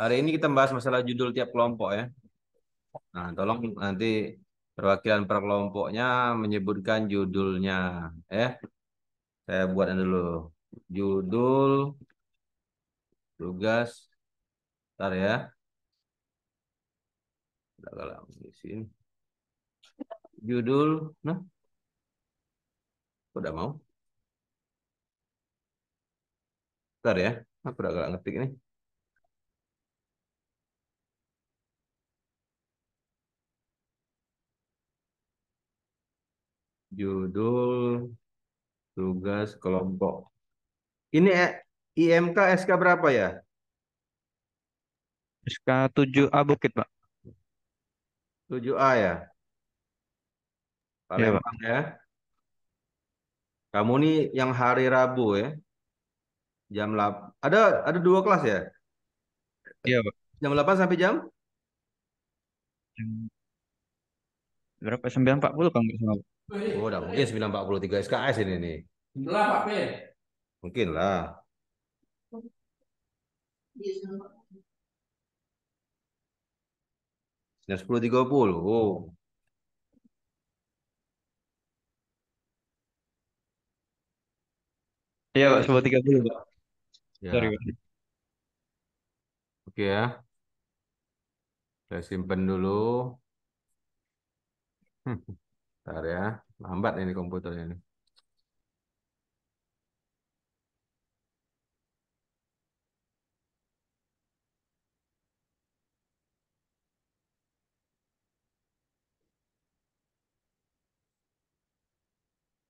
Hari ini kita bahas masalah judul tiap kelompok ya. Nah, tolong nanti perwakilan per kelompoknya menyebutkan judulnya ya. Saya buat dulu. Judul tugas ntar ya. Enggak di sini. Judul nah. Udah mau. Ntar ya. Aku udah ngetik nih. judul tugas kelompok. Ini eh, IMK SK berapa ya? SK 7A Bukit, Pak. 7A ya? ya? Pak ya, Pak. ya. Kamu ini yang hari Rabu ya. Jam 8. Ada ada dua kelas ya? Iya, Pak. Jam 8 sampai jam? Jam berapa? 9.40 kalau nggak Oh, udah mungkin 943 SKS ini nih. Lah, Pak P. Mungkin lah. Ya, sepuluh tiga puluh. Oh. Iya, Pak, sepuluh Pak. Ya. Sorry, Pak. Oke ya. Saya simpen dulu. Hmm, bentar ya. Lambat ini komputernya ini.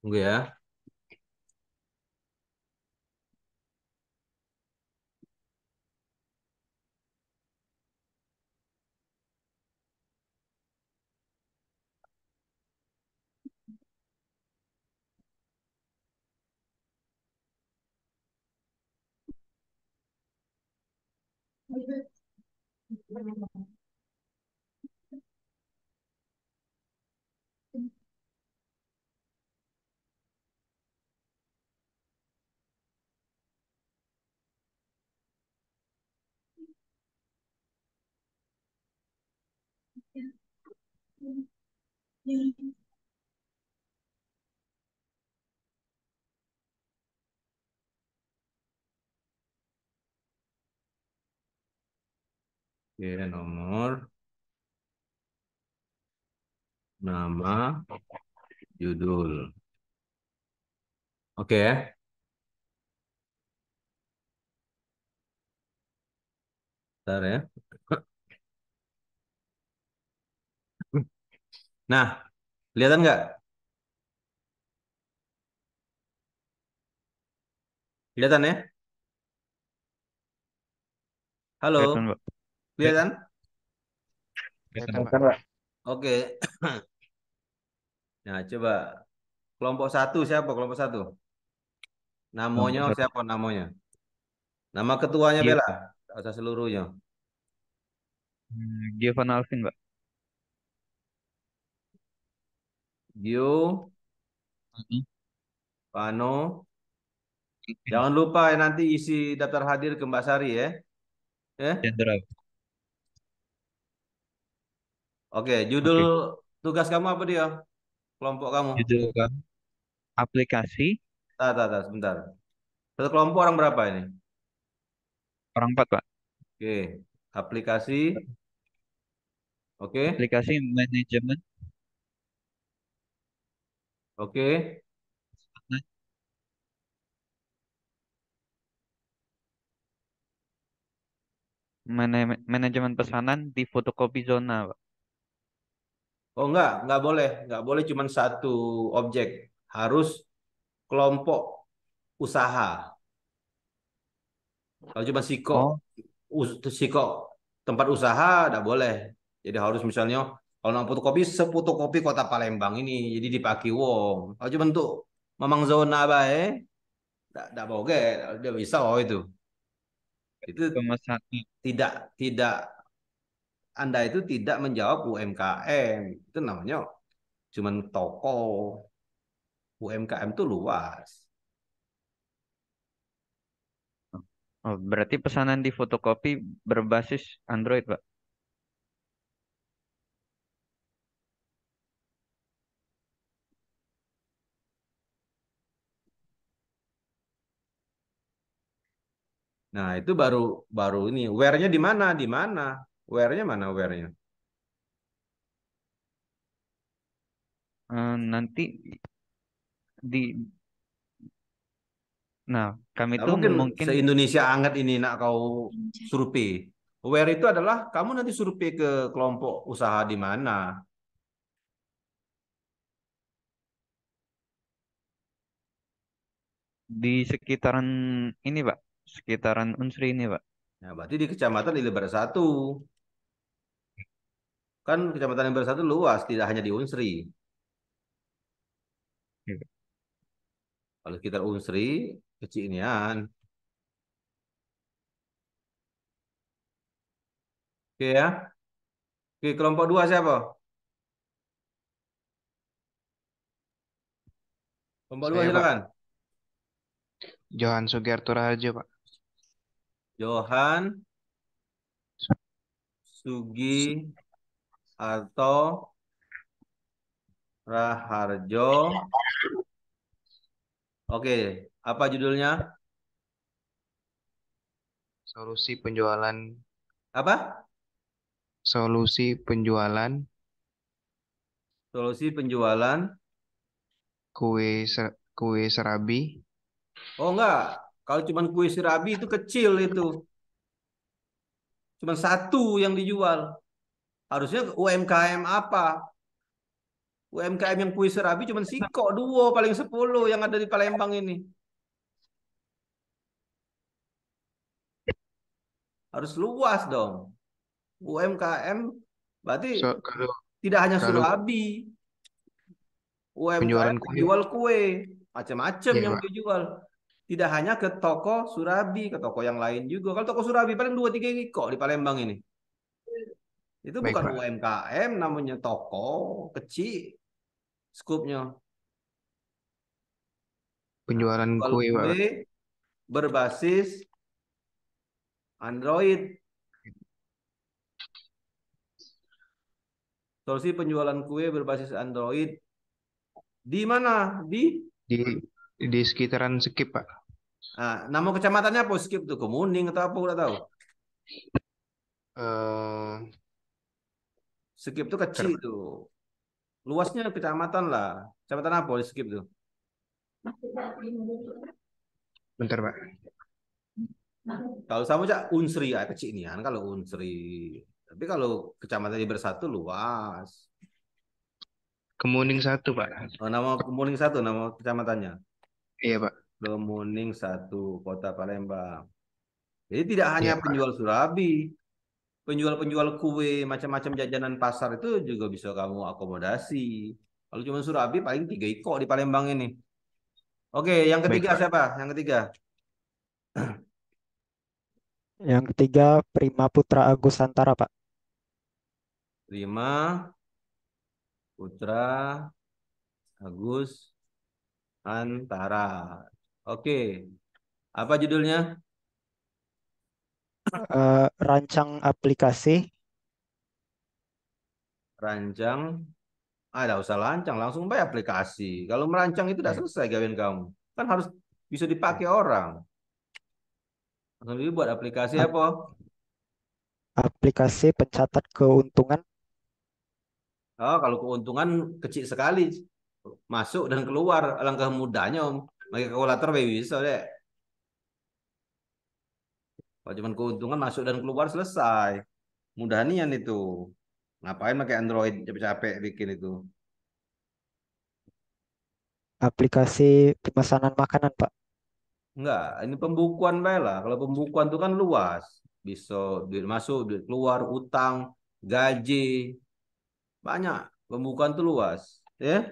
Tunggu ya. Yeah. Oke, nomor nama judul. Oke ya. Bentar ya. Nah, kelihatan nggak? Kelihatan ya? Halo. Kelihatan, Pak. Iya Kelihatan? kan? Iya, Oke. Nah, coba kelompok satu siapa kelompok satu? Namanya kelompok siapa namanya? Nama ketuanya Bella atau seluruhnya? Hmm, Giovan Alvin, Pak. Gio Pano. Mm-hmm. Mm-hmm. Jangan lupa ya nanti isi daftar hadir ke Mbak Sari ya. Ya. Oke, judul okay. tugas kamu apa dia? Kelompok kamu? Judul kan aplikasi. Tidak, tidak, tidak. sebentar. Satu kelompok orang berapa ini? Orang empat, Pak. Oke, aplikasi. Oke. Aplikasi manajemen. Oke. manajemen pesanan di fotokopi zona, Pak. Oh enggak, enggak boleh. Enggak boleh cuma satu objek. Harus kelompok usaha. Kalau cuma siko, oh. siko tempat usaha enggak boleh. Jadi harus misalnya kalau fotokopi sefotokopi kota Palembang ini jadi dipakai wong. Kalau cuma untuk memang zona apa ya, enggak boleh, Dia bisa oh itu. Itu tidak tidak anda itu tidak menjawab UMKM. Itu namanya cuman toko. UMKM itu luas. Oh, berarti pesanan di fotokopi berbasis Android, Pak? Nah, itu baru baru ini. Where-nya di mana? Di mana? Where-nya mana where-nya? Uh, eh, nanti di Nah, kami nah, itu mungkin, mungkin se-Indonesia anget ini nak kau survei. Where itu adalah kamu nanti survei ke kelompok usaha di mana. Di sekitaran ini, Pak. Sekitaran Unsri ini, Pak. Nah, berarti di kecamatan di Lebar satu. Kan Kecamatan yang Bersatu luas, tidak hanya di Unsri. Iya. Kalau sekitar Unsri, kecilnian. Oke ya. Oke, kelompok dua siapa? Kelompok dua silakan. Johan Sugiarto Raharjo, Pak. Johan Sugi atau Raharjo. Oke, apa judulnya? Solusi penjualan. Apa? Solusi penjualan. Solusi penjualan. Kue ser kue serabi. Oh enggak, kalau cuma kue serabi itu kecil itu. Cuma satu yang dijual. Harusnya UMKM apa? UMKM yang kue serabi cuma Siko dua paling sepuluh yang ada di Palembang ini. Harus luas dong. UMKM berarti so, kalau, tidak hanya kalau surabi. UMKM kue. jual kue macam-macam ya, yang dijual. Tidak hanya ke toko surabi, ke toko yang lain juga. Kalau toko surabi paling dua tiga Siko di Palembang ini. Itu Baik, bukan Pak. UMKM, namanya toko kecil skupnya. Penjualan kue, berbasis Android. Solusi penjualan kue berbasis Android di mana? Di di di sekitaran Skip, Pak. Nah, nama kecamatannya apa Skip tuh? Kemuning atau apa? Udah tahu. uh... Skip itu kecil tuh. Luasnya kecamatan lah. Kecamatan apa di Skip tuh? Bentar, Pak. Kalau sama cak unsri ya ah, kecil nih kan kalau unsri. Tapi kalau kecamatan bersatu luas. Kemuning satu pak. Oh, nama Kemuning satu nama kecamatannya. Iya pak. Kemuning satu kota Palembang. Jadi tidak hanya iya, penjual surabi, penjual-penjual kue macam-macam jajanan pasar itu juga bisa kamu akomodasi. Kalau cuma Surabi paling tiga iko di Palembang ini. Oke, yang ketiga Baik. siapa? Yang ketiga. Yang ketiga Prima Putra Agus Santara, Pak. Prima Putra Agus Antara. Oke. Apa judulnya? uh, rancang aplikasi. Rancang, ah tidak usah lancang, langsung bayar aplikasi. Kalau merancang itu tidak iya. selesai gawin kamu, kan harus bisa dipakai iya. orang. Langsung dibuat aplikasi A apa? Aplikasi pencatat keuntungan. Oh, kalau keuntungan kecil sekali masuk dan keluar langkah mudahnya om. bagi kalkulator baby bisa deh. Kalau cuma keuntungan masuk dan keluar selesai. Mudah nian itu. Ngapain pakai Android capek-capek bikin itu? Aplikasi pemesanan makanan, Pak. Enggak, ini pembukuan baik lah. Kalau pembukuan itu kan luas. Bisa duit masuk, duit keluar, utang, gaji. Banyak. Pembukuan itu luas. Ya?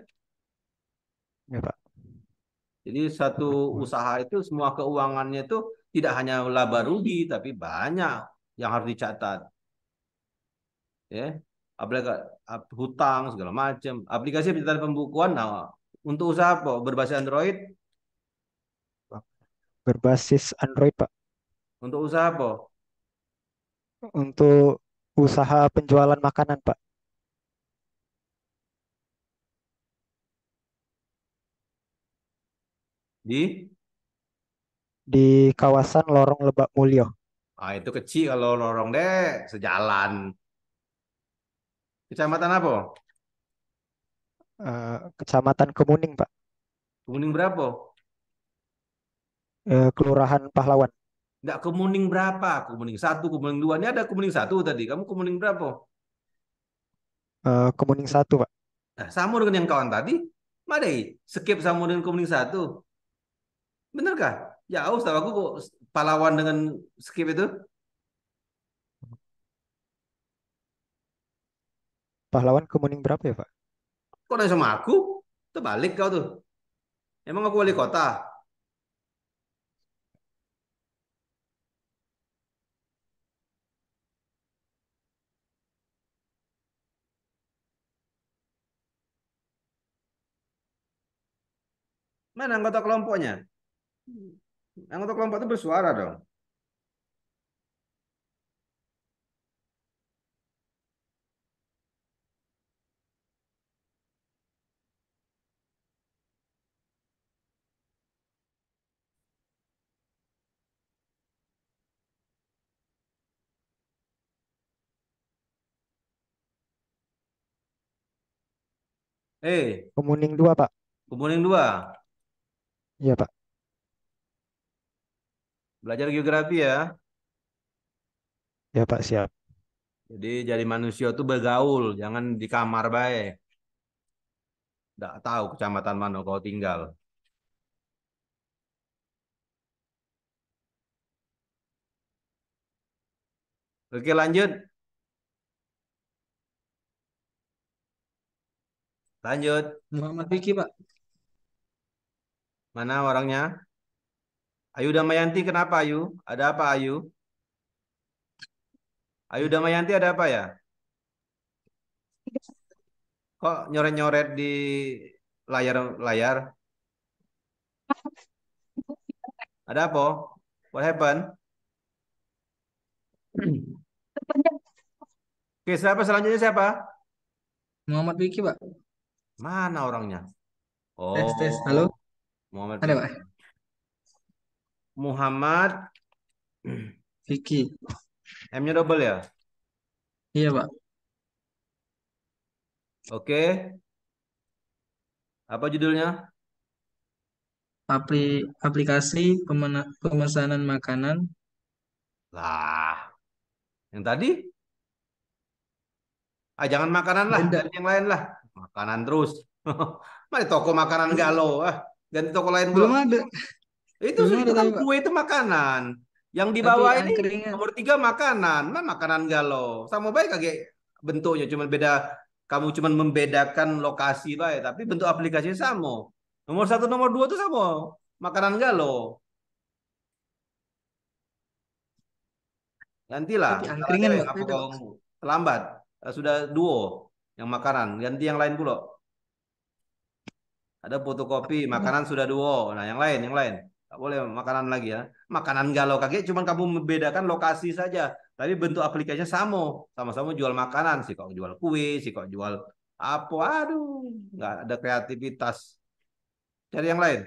Ya, Pak. Jadi satu usaha itu semua keuangannya itu tidak hanya laba rugi, tapi banyak yang harus dicatat. Ya, aplikasi hutang segala macam. Aplikasi pencatatan pembukuan. Nah, untuk usaha apa? Berbasis Android? Berbasis Android, Pak. Untuk usaha apa? Untuk usaha penjualan makanan, Pak. Di? di kawasan Lorong Lebak Mulyo. Ah, itu kecil kalau lorong deh, sejalan. Kecamatan apa? Uh, Kecamatan Kemuning, Pak. Kemuning berapa? Uh, Kelurahan Pahlawan. Enggak Kemuning berapa? Kemuning satu, Kemuning dua. Ini ada Kemuning satu tadi. Kamu Kemuning berapa? Uh, Kemuning satu, Pak. Nah, sama dengan yang kawan tadi. Madai, skip sama dengan Kemuning satu. Benarkah? Jauh tahu aku kok pahlawan dengan skip itu. Pahlawan kemuning berapa ya, Pak? Kok nanya sama aku? itu balik kau tuh. Emang aku wali kota? Mana anggota kelompoknya? Anggota kelompok itu bersuara dong. Eh, hey, Kemuning dua, Pak. Kemuning dua. Iya, Pak. Belajar geografi ya. Ya Pak, siap. Jadi jadi manusia itu bergaul, jangan di kamar baik. Tidak tahu kecamatan mana kau tinggal. Oke lanjut. Lanjut. Muhammad Vicky Pak. Mana orangnya? Ayu Damayanti kenapa Ayu? Ada apa Ayu? Ayu Damayanti ada apa ya? Kok nyoret-nyoret di layar-layar? Ada apa? What happened? Oke, siapa selanjutnya siapa? Muhammad Wiki, Pak. Mana orangnya? Oh. Tes, tes. Halo. Muhammad. Ada, Pak. Muhammad Vicky. M-nya double ya? Iya, Pak. Oke. Apa judulnya? Apli aplikasi pemesanan makanan. Lah. Yang tadi? Ah, jangan makanan lah, Benda. yang lain lah. Makanan terus. Mari toko makanan galau. Ah, ganti toko lain belum. Belum ada. Itu itu kan kue itu makanan. Yang dibawa ini angkringan. nomor tiga makanan. Mana makanan galau? Sama baik kayak bentuknya cuma beda kamu cuma membedakan lokasi baik ya. tapi bentuk aplikasinya sama. Nomor satu, nomor dua itu sama. Makanan galau. Gantilah. Tapi angkringan apa kau terlambat? Eh, sudah duo yang makanan. Ganti yang lain pula. Ada fotokopi, makanan sudah duo. Nah, yang lain, yang lain. Nggak boleh makanan lagi ya. Makanan galau kakek cuman kamu membedakan lokasi saja. Tapi bentuk aplikasinya sama. Sama-sama jual makanan. sih kok jual kue, sih kok jual apa. Aduh, nggak ada kreativitas. Cari yang lain.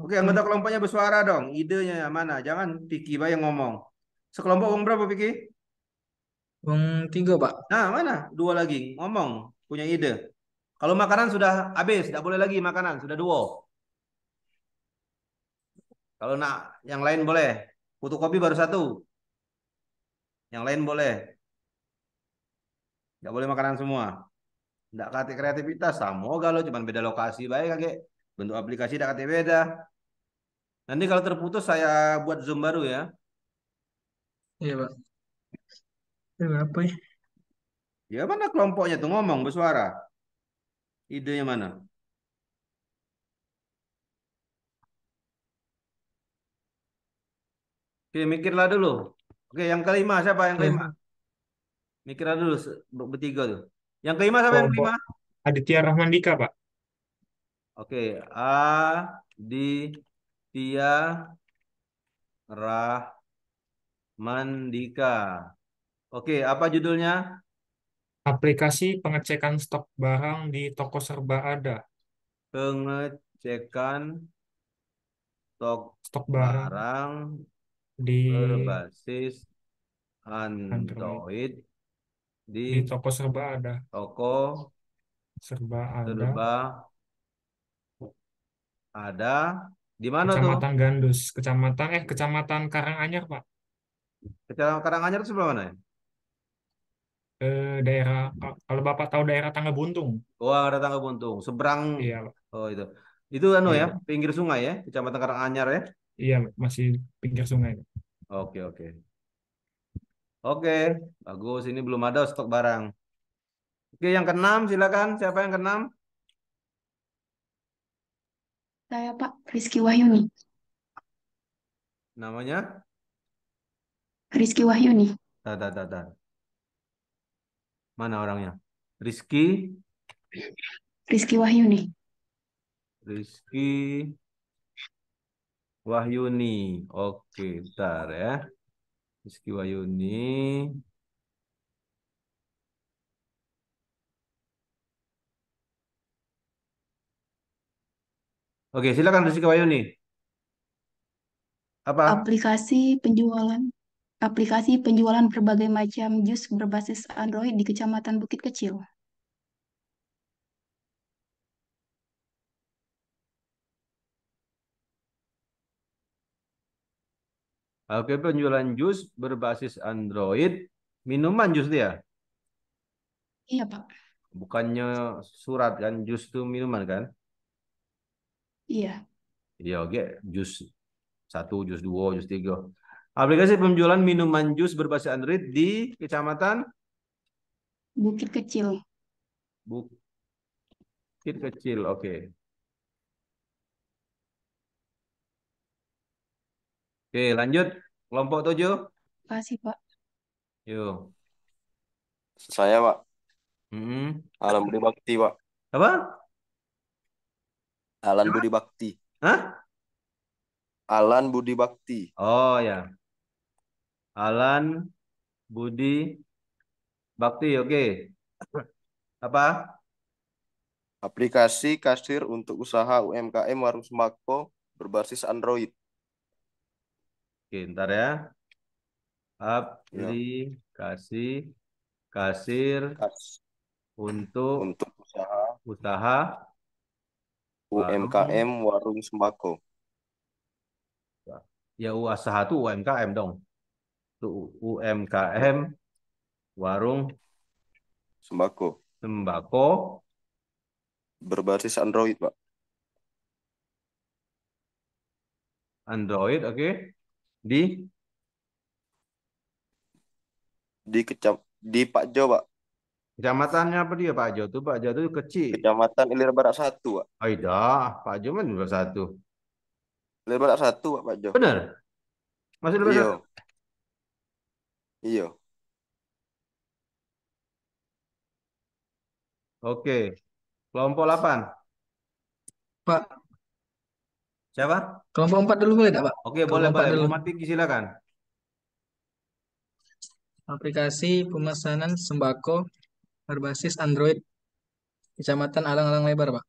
Oke, anggota hmm. kelompoknya bersuara dong. Idenya mana? Jangan Piki Pak yang ngomong. Sekelompok uang berapa Piki? Uang tiga Pak. Nah, mana? Dua lagi. Ngomong. Punya ide. Kalau makanan sudah habis, tidak boleh lagi makanan, sudah duo. Kalau nak yang lain boleh. kopi baru satu. Yang lain boleh. Tidak boleh makanan semua. Tidak kate kreativitas sama kalau cuma beda lokasi baik kakek. Bentuk aplikasi tidak kate beda. Nanti kalau terputus saya buat Zoom baru ya. Iya, Pak. apa ya? Ya mana kelompoknya tuh ngomong bersuara? Ide yang mana? Oke, mikirlah dulu. Oke, yang kelima siapa yang kelima? Mikirlah dulu bertiga tuh. Yang kelima siapa yang kelima? Aditya Rahmandika, Pak. Oke, A di Tia Rahmandika. Oke, apa judulnya? Aplikasi pengecekan stok barang di toko serba ada. Pengecekan stok stok barang, barang di berbasis Android, Android di, di toko serba ada. Toko serba ada. Serba ada di mana Kecamatan tuh? Kecamatan Gandus, Kecamatan eh Kecamatan Karanganyar, Pak. Kecamatan Karanganyar itu sebelah mana ya? eh, daerah kalau Bapak tahu daerah Tangga Buntung. Oh, ada Tangga Buntung, seberang. Iya, Oh, itu. Itu anu ya, iya, ya, pinggir sungai ya, Kecamatan Karanganyar ya? Iya, masih pinggir sungai. Oke, oke. Oke, bagus. Ini belum ada stok barang. Oke, yang keenam silakan. Siapa yang keenam? Saya Pak Rizky Wahyuni. Namanya? Rizky Wahyuni. Tada tada. Mana orangnya? Rizky. Rizky Wahyuni. Rizky Wahyuni. Oke, bentar ya. Rizky Wahyuni. Oke, silakan Rizky Wahyuni. Apa? Aplikasi penjualan aplikasi penjualan berbagai macam jus berbasis Android di Kecamatan Bukit Kecil. Oke, penjualan jus berbasis Android, minuman jus dia? Iya, Pak. Bukannya surat kan, jus itu minuman kan? Iya. Iya, oke, jus satu, jus dua, jus tiga. Aplikasi penjualan minuman jus berbasis Android di Kecamatan Bukit Kecil. Bukit Kecil, oke. Okay. Oke, lanjut. Kelompok tujuh. Kasih, Pak. Yuk. Saya, Pak. Mm -hmm. Alam Budi Bakti, Pak. Apa? Alan Budi Bakti. Hah? Alan Budi Bakti. Oh ya. Alan, Budi, Bakti, oke. Okay. Apa? Aplikasi kasir untuk usaha UMKM Warung Sembako berbasis Android. Oke, ntar ya. Aplikasi kasir Kas. untuk untuk usaha usaha UMKM warung sembako. Ya usaha itu UMKM dong. UMKM warung sembako sembako berbasis Android pak Android oke okay. di di kecam di Pak Jo pak Kecamatannya apa dia Pak Jo tuh Pak Jo tuh kecil. Kecamatan Ilir Barat satu, Pak. aida, Pak Jo kan satu. Ilir Barat satu, Pak Jo. Benar. Masih Ilir Barat. Iya. Iya. Oke. Kelompok 8. Pak, Siapa? kelompok empat dulu boleh tak, Pak? Oke, Kelompok boleh, empat boleh. dulu. Mati, silakan. Aplikasi pemesanan sembako berbasis Android, Kecamatan Alang-Alang Lebar, Pak.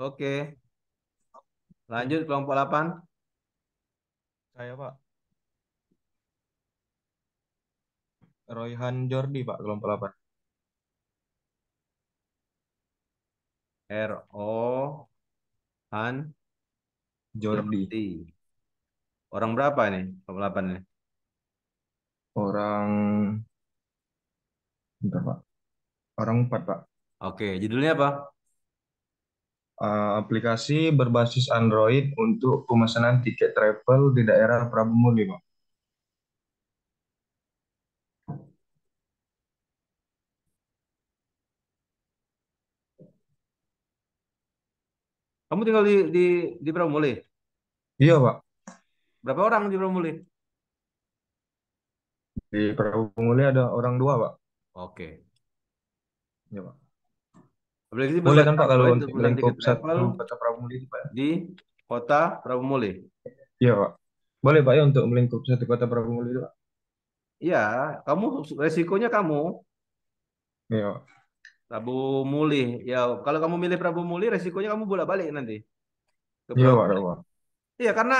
Oke. Lanjut kelompok 8. Saya, Pak. Royhan Jordi, Pak, kelompok 8. R O Han Jordi. Jordi. Orang berapa nih kelompok 8 nih? Orang Bentar, Pak. Orang 4, Pak. Oke, judulnya apa? uh, aplikasi berbasis Android untuk pemesanan tiket travel di daerah Prabu Muli, Pak. Kamu tinggal di di di Muli? Iya, Pak. Berapa orang di Muli? Di Muli ada orang dua, Pak. Oke. Iya, Pak boleh kan Pak kalau untuk lingkup satu kota Prabu Pak? Di kota Prabu Muli. Iya Pak. Boleh Pak ya untuk melingkup satu kota Prabu Muli itu Pak? Iya, kamu resikonya kamu. Iya. Prabu Muli. Ya, kalau kamu milih Prabu Muli resikonya kamu bolak-balik nanti. Iya, iya Pak. Iya, karena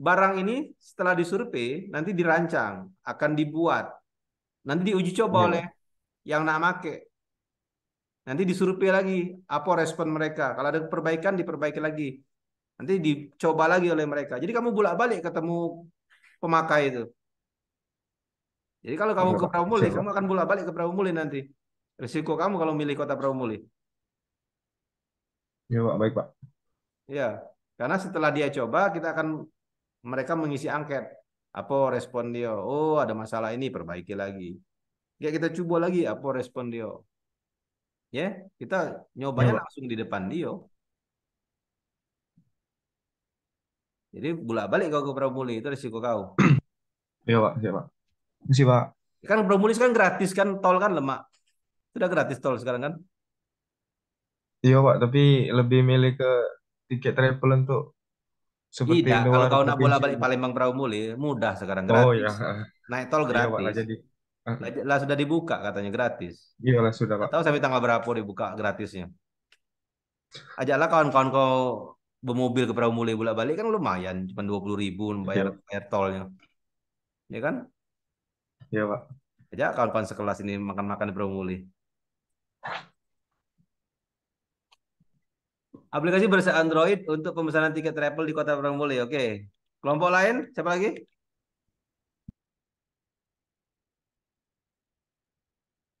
barang ini setelah disurvei nanti dirancang, akan dibuat. Nanti diuji coba ya. oleh yang nak make Nanti disurvei lagi apa respon mereka. Kalau ada perbaikan diperbaiki lagi. Nanti dicoba lagi oleh mereka. Jadi kamu bolak-balik ketemu pemakai itu. Jadi kalau kamu ke Pramuli, kamu akan bolak-balik ke Pramuli nanti. Risiko kamu kalau milih kota Pramuli. Ya, Pak. Baik, Pak. Ya, karena setelah dia coba, kita akan mereka mengisi angket. Apa respon dia? Oh, ada masalah ini, perbaiki lagi. Ya, kita coba lagi. Apa respon dia? Ya, kita nyobanya ya. langsung di depan dia. Jadi bolak balik kau ke Pramuli itu risiko kau. Iya pak, iya pak. Masih iya, pak. Kan Pramuli kan gratis kan tol kan lemak. Sudah gratis tol sekarang kan? Iya pak, tapi lebih milih ke tiket travel untuk seperti Tidak, kalau kau nak bolak balik Palembang Pramuli mudah sekarang oh, gratis. Oh iya. Naik tol gratis. Iya, pak, jadi lah sudah dibuka katanya gratis. Iya lah sudah Pak. Tahu sampai tanggal berapa dibuka gratisnya? Ajaklah kawan-kawan kau bermobil ke Pramulai bolak balik kan lumayan cuma dua puluh ribu bayar ya. bayar tolnya, ya kan? Iya Pak. Ajak kawan-kawan sekelas ini makan-makan di Pramulai. Aplikasi berbasis Android untuk pemesanan tiket travel di kota Pramulai. Oke. Kelompok lain siapa lagi?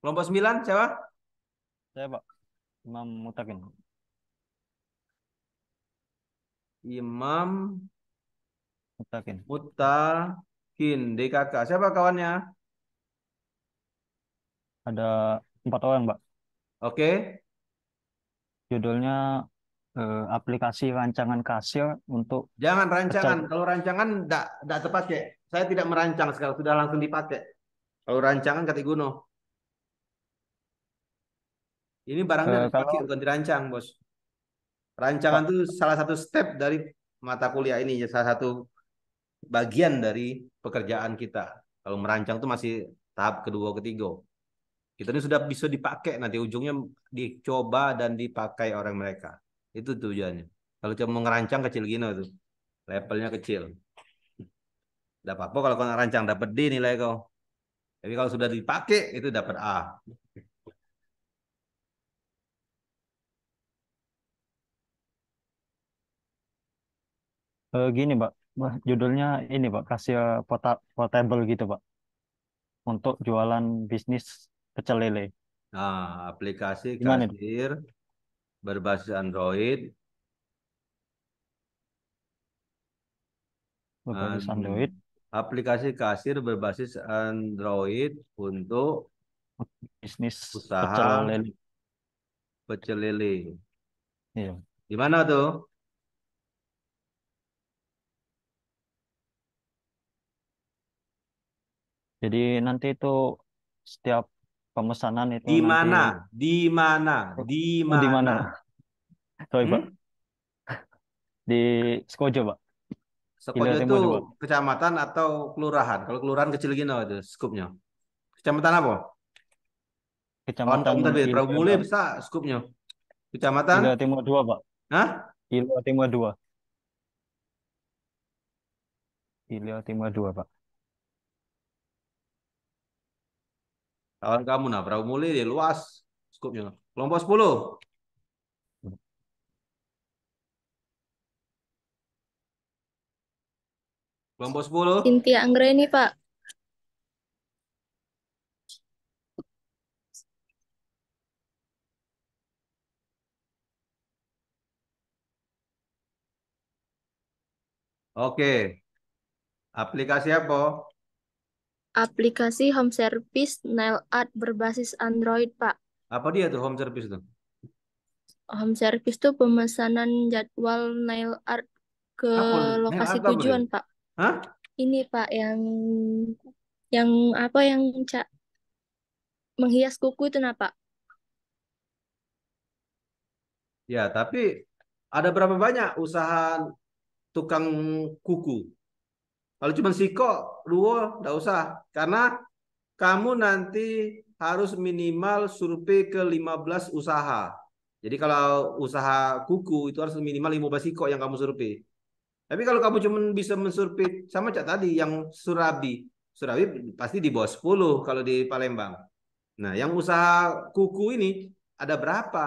Kelompok 9 siapa? Saya, Pak. Imam Mutakin. Imam Mutakin. Mutakin DKK. Siapa kawannya? Ada empat orang, Pak. Oke. Judulnya eh, aplikasi rancangan kasir untuk Jangan rancangan. Kalau rancangan tidak enggak terpakai. Saya tidak merancang sekarang sudah langsung dipakai. Kalau rancangan kata Guno. Ini barangnya uh, dipakai, kalau... bukan dirancang, Bos. Rancangan itu salah satu step dari mata kuliah ini, ya, salah satu bagian dari pekerjaan kita. Kalau merancang itu masih tahap kedua, ketiga. Kita ini sudah bisa dipakai nanti ujungnya dicoba dan dipakai orang mereka. Itu tujuannya. Kalau cuma merancang kecil gini itu. Levelnya kecil. Tidak apa-apa kalau kau ngerancang dapat D nilai kau. Tapi kalau sudah dipakai itu dapat A. Uh, gini, Pak. judulnya ini, Pak. Kasih eh, portable gitu, Pak. Untuk jualan bisnis pecel lele. Nah, aplikasi Gimana, kasir berbasis Android. Berbasis And, Android. Aplikasi kasir berbasis Android untuk bisnis usaha pecel lele. Pecel lele. Iya. Di mana tuh? Jadi nanti itu setiap pemesanan itu di mana? nanti... Di mana? Di mana? Oh, di mana? Sorry, hmm? Pak. Di Skojo, Pak. Skojo itu Timur, Pak. kecamatan atau kelurahan? Kalau kelurahan kecil gini itu skupnya. Kecamatan apa? Kecamatan oh, bentar, Prabu Mulai bisa skupnya. Kecamatan Ilo Timur 2, Pak. Hah? Ilo Timur 2. Ilo Timur 2, Pak. kawan kamu. Nah, berapa muli dia luas skupnya. Kelompok 10. Kelompok 10. Cynthia Anggreni, Pak. Oke. Aplikasi apa? aplikasi home service nail art berbasis Android, Pak. Apa dia tuh home service tuh? Home service tuh pemesanan jadwal nail art ke apa? lokasi art tujuan, Pak. Hah? Ini, Pak, yang yang apa yang cak menghias kuku itu kenapa? Ya, tapi ada berapa banyak usaha tukang kuku? Kalau cuma siko, luo, nggak usah. Karena kamu nanti harus minimal survei ke 15 usaha. Jadi kalau usaha kuku itu harus minimal 15 siko yang kamu survei. Tapi kalau kamu cuma bisa mensurvei sama cak tadi yang Surabi. Surabi pasti di bawah 10 kalau di Palembang. Nah, yang usaha kuku ini ada berapa?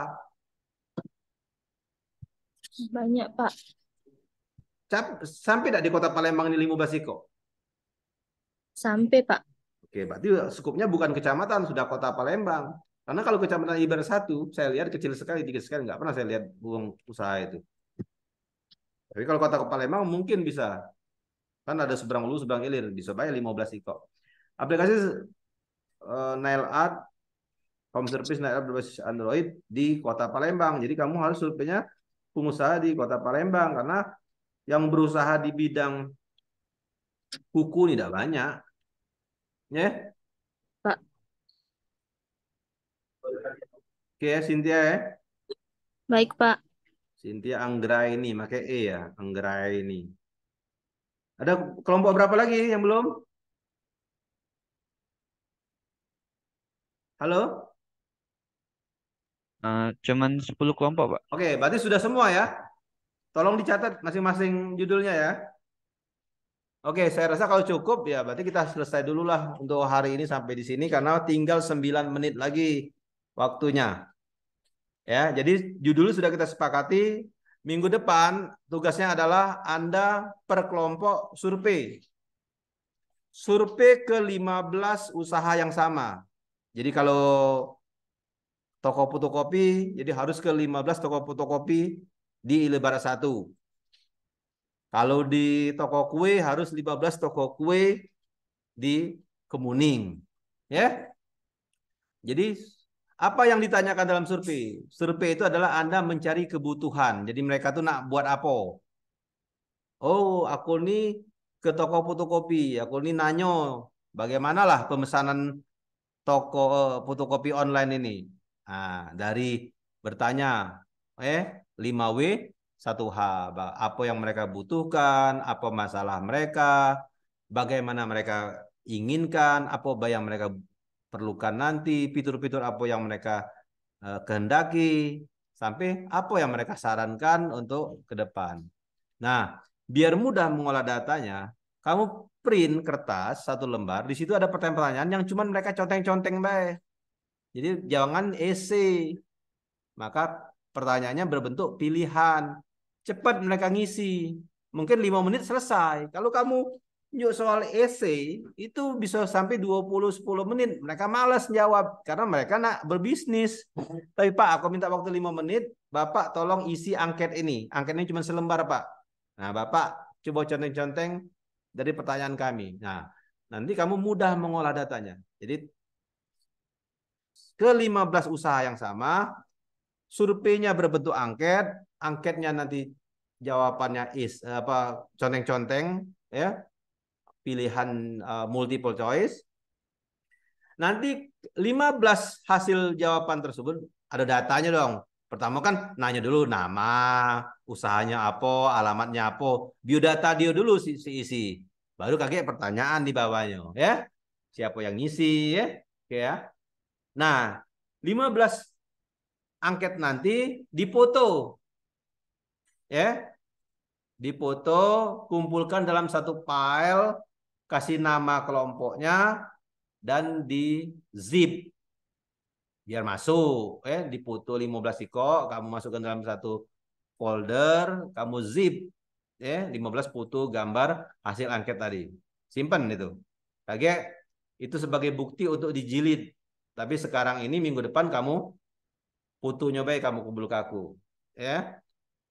Banyak, Pak. Sampai tidak di kota Palembang ini Limu Basiko? Sampai, Pak. Oke, berarti skupnya bukan kecamatan, sudah kota Palembang. Karena kalau kecamatan ibarat satu, saya lihat kecil sekali, tiga sekali, nggak pernah saya lihat buang usaha itu. Tapi kalau kota Palembang mungkin bisa. Kan ada seberang lu, seberang ilir. Di Surabaya 15 iko. Aplikasi uh, Nail Art, Home Service Nail Art berbasis Android di kota Palembang. Jadi kamu harus surveinya pengusaha di kota Palembang. Karena yang berusaha di bidang kuku tidak banyak. Ya. Yeah? Pak. Oke, okay, Cynthia ya. Baik, Pak. Cynthia Anggra ini, pakai E ya, Anggra ini. Ada kelompok berapa lagi yang belum? Halo? Uh, cuman 10 kelompok, Pak. Oke, okay, berarti sudah semua ya? Tolong dicatat masing-masing judulnya ya. Oke, saya rasa kalau cukup ya berarti kita selesai dulu lah untuk hari ini sampai di sini karena tinggal 9 menit lagi waktunya. Ya, jadi judul sudah kita sepakati. Minggu depan tugasnya adalah Anda per kelompok survei. Survei ke 15 usaha yang sama. Jadi kalau toko fotokopi, jadi harus ke 15 toko fotokopi di Ilebara satu. Kalau di toko kue harus 15 toko kue di Kemuning. Ya. Jadi apa yang ditanyakan dalam survei? Survei itu adalah Anda mencari kebutuhan. Jadi mereka tuh nak buat apa? Oh, aku ini ke toko fotokopi, aku nih nanyo bagaimanalah pemesanan toko eh, fotokopi online ini. Nah, dari bertanya, eh 5W, 1H. Apa yang mereka butuhkan, apa masalah mereka, bagaimana mereka inginkan, apa yang mereka perlukan nanti, fitur-fitur apa yang mereka e, kehendaki, sampai apa yang mereka sarankan untuk ke depan. Nah, biar mudah mengolah datanya, kamu print kertas satu lembar, di situ ada pertanyaan pertanyaan yang cuma mereka conteng-conteng baik. Jadi jangan esai Maka Pertanyaannya berbentuk pilihan. Cepat mereka ngisi. Mungkin lima menit selesai. Kalau kamu nyuk soal essay itu bisa sampai 20 10 menit. Mereka malas jawab karena mereka nak berbisnis. Tapi Pak, aku minta waktu lima menit, Bapak tolong isi angket ini. Angket ini cuma selembar, Pak. Nah, Bapak coba conteng-conteng dari pertanyaan kami. Nah, nanti kamu mudah mengolah datanya. Jadi ke 15 usaha yang sama, surveinya berbentuk angket, angketnya nanti jawabannya is eh, apa conteng-conteng ya. Pilihan uh, multiple choice. Nanti 15 hasil jawaban tersebut ada datanya dong. Pertama kan nanya dulu nama, usahanya apa, alamatnya apa, biodata dia dulu si, si isi. Baru kakek pertanyaan di bawahnya ya. Siapa yang ngisi ya? Oke ya. Nah, 15 angket nanti dipoto. Ya. Dipoto, kumpulkan dalam satu file, kasih nama kelompoknya dan di zip. Biar masuk, ya, dipoto 15 iko, kamu masukkan dalam satu folder, kamu zip ya 15 foto gambar hasil angket tadi. Simpan itu. Lagi itu sebagai bukti untuk dijilid. Tapi sekarang ini minggu depan kamu putunya baik kamu kubul kaku. Ya.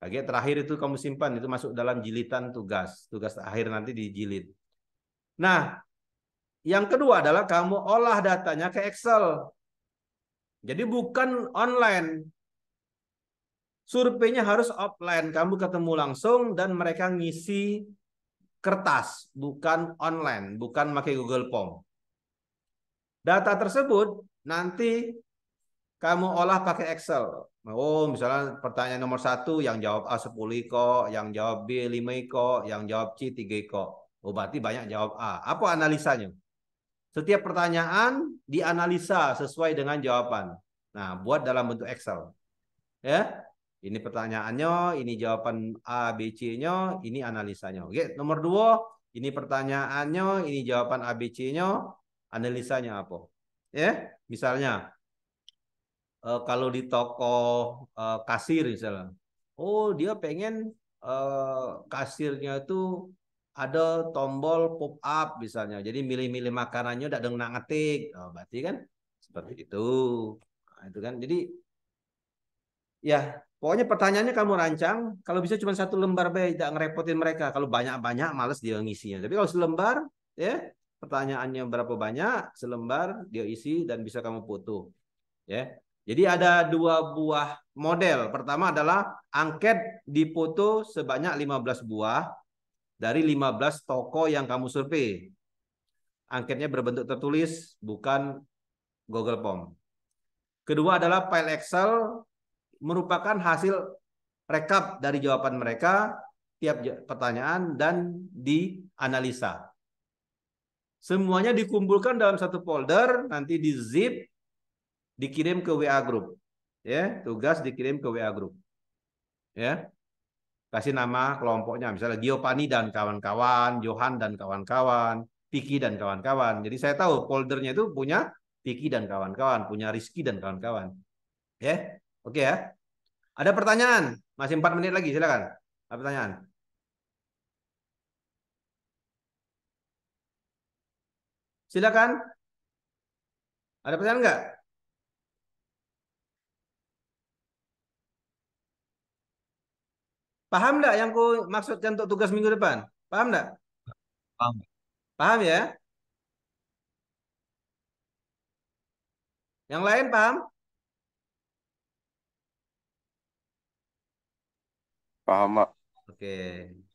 Lagi terakhir itu kamu simpan itu masuk dalam jilitan tugas, tugas akhir nanti dijilid. Nah, yang kedua adalah kamu olah datanya ke Excel. Jadi bukan online. Surveinya harus offline, kamu ketemu langsung dan mereka ngisi kertas, bukan online, bukan pakai Google Form. Data tersebut nanti kamu olah pakai Excel. Oh, misalnya pertanyaan nomor satu yang jawab A 10 iko, yang jawab B 5 iko, yang jawab C 3 iko. Oh, berarti banyak jawab A. Apa analisanya? Setiap pertanyaan dianalisa sesuai dengan jawaban. Nah, buat dalam bentuk Excel. Ya, ini pertanyaannya, ini jawaban A, B, C-nya, ini analisanya. Oke, nomor dua, ini pertanyaannya, ini jawaban A, B, C-nya, analisanya apa? Ya, misalnya uh, kalau di toko uh, kasir misalnya, oh dia pengen uh, kasirnya itu ada tombol pop up misalnya. Jadi milih-milih makanannya udah dengan ngetik. Oh, berarti kan seperti itu. Nah, itu kan. Jadi ya pokoknya pertanyaannya kamu rancang. Kalau bisa cuma satu lembar baik, tidak ngerepotin mereka. Kalau banyak-banyak males dia ngisinya. Tapi kalau selembar ya pertanyaannya berapa banyak selembar dia isi dan bisa kamu foto. Ya. Jadi ada dua buah model. Pertama adalah angket dipoto sebanyak 15 buah dari 15 toko yang kamu survei. Angketnya berbentuk tertulis, bukan Google Form. Kedua adalah file Excel merupakan hasil rekap dari jawaban mereka tiap pertanyaan dan dianalisa. Semuanya dikumpulkan dalam satu folder, nanti di zip dikirim ke WA group. Ya, tugas dikirim ke WA group. Ya. Kasih nama kelompoknya misalnya Giovanni dan kawan-kawan, Johan dan kawan-kawan, Vicky dan kawan-kawan. Jadi saya tahu foldernya itu punya Vicky dan kawan-kawan, punya Rizky dan kawan-kawan. Ya. Oke ya. Ada pertanyaan? Masih 4 menit lagi, silakan. Ada pertanyaan? Silakan. Ada pertanyaan enggak? Paham enggak yang ku maksudkan untuk tugas minggu depan? Paham enggak? Paham. Paham ya? Yang lain paham? Paham, Pak. Oke.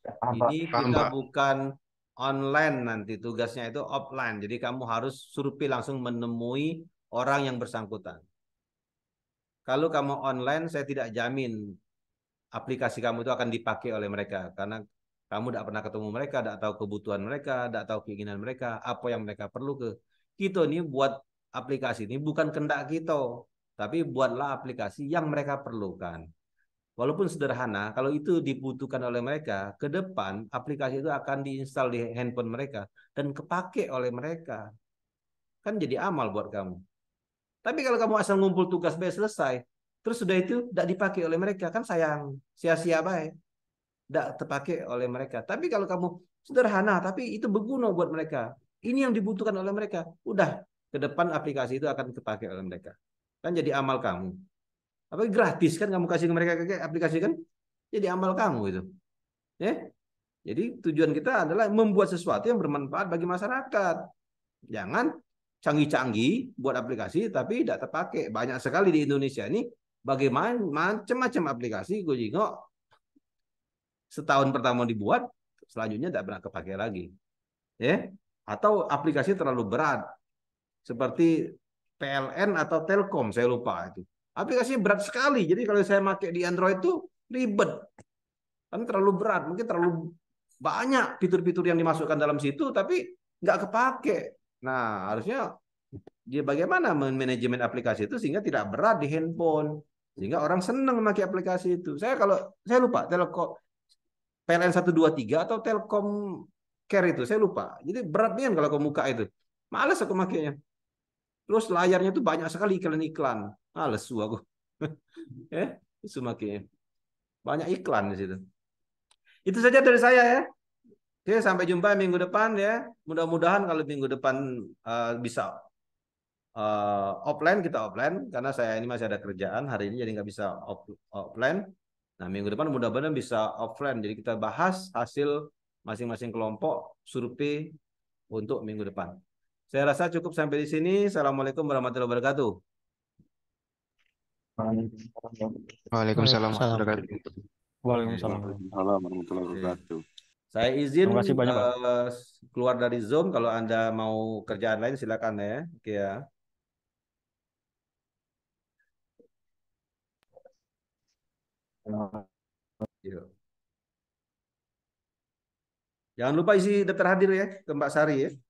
Paham, Ini paham, kita paham, bukan online nanti tugasnya itu offline. Jadi kamu harus survei langsung menemui orang yang bersangkutan. Kalau kamu online saya tidak jamin aplikasi kamu itu akan dipakai oleh mereka karena kamu tidak pernah ketemu mereka, tidak tahu kebutuhan mereka, tidak tahu keinginan mereka, apa yang mereka perlu ke. Kita ini buat aplikasi ini bukan kendak kita, tapi buatlah aplikasi yang mereka perlukan. Walaupun sederhana, kalau itu dibutuhkan oleh mereka, ke depan aplikasi itu akan diinstal di handphone mereka dan kepake oleh mereka. Kan jadi amal buat kamu. Tapi kalau kamu asal ngumpul tugas bes, selesai, Terus sudah itu tidak dipakai oleh mereka kan sayang, sia-sia baik. Tidak terpakai oleh mereka. Tapi kalau kamu sederhana tapi itu berguna buat mereka. Ini yang dibutuhkan oleh mereka. Udah ke depan aplikasi itu akan terpakai oleh mereka. Kan jadi amal kamu. Apa gratis kan kamu kasih ke mereka kayak aplikasi kan? Jadi amal kamu itu. Ya. Jadi tujuan kita adalah membuat sesuatu yang bermanfaat bagi masyarakat. Jangan canggih-canggih buat aplikasi tapi tidak terpakai. Banyak sekali di Indonesia ini bagaimana macam-macam aplikasi Gojingo setahun pertama dibuat, selanjutnya tidak pernah kepake lagi. Ya, atau aplikasi terlalu berat seperti PLN atau Telkom, saya lupa itu. aplikasi berat sekali. Jadi kalau saya pakai di Android itu ribet. Kan terlalu berat, mungkin terlalu banyak fitur-fitur yang dimasukkan dalam situ tapi nggak kepake. Nah, harusnya dia ya bagaimana manajemen aplikasi itu sehingga tidak berat di handphone. Sehingga orang senang memakai aplikasi itu. Saya kalau saya lupa Telkom PLN 123 atau Telkom Care itu, saya lupa. Jadi berat nih kan kalau aku buka itu. Males aku makainya. Terus layarnya tuh banyak sekali iklan-iklan. Males su aku. eh, su makainya. Banyak iklan di situ. Itu saja dari saya ya. Oke, sampai jumpa minggu depan ya. Mudah-mudahan kalau minggu depan uh, bisa uh, offline kita offline karena saya ini masih ada kerjaan hari ini jadi nggak bisa off, offline. Nah minggu depan mudah-mudahan bisa offline. Jadi kita bahas hasil masing-masing kelompok survei untuk minggu depan. Saya rasa cukup sampai di sini. Assalamualaikum warahmatullahi wabarakatuh. Waalaikumsalam warahmatullahi wabarakatuh. Waalaikumsalam warahmatullahi wabarakatuh. Saya izin banyak, uh, keluar dari Zoom kalau Anda mau kerjaan lain silakan ya. Oke ya. Iya. Jangan lupa isi daftar hadir ya ke Mbak Sari ya.